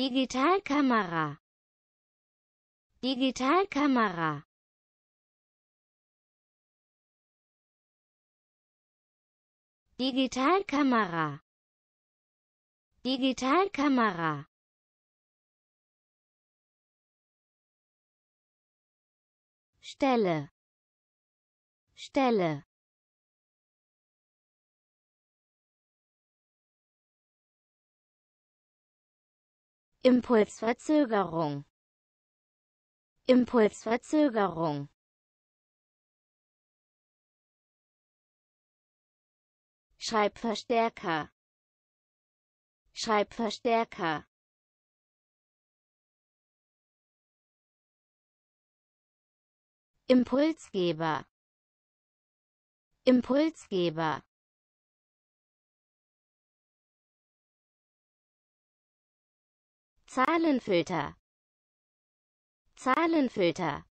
Digitalkamera Digitalkamera Digitalkamera Digitalkamera Stelle Stelle Impulsverzögerung Impulsverzögerung Schreibverstärker Schreibverstärker Impulsgeber Impulsgeber Zahlenfilter Zahlenfilter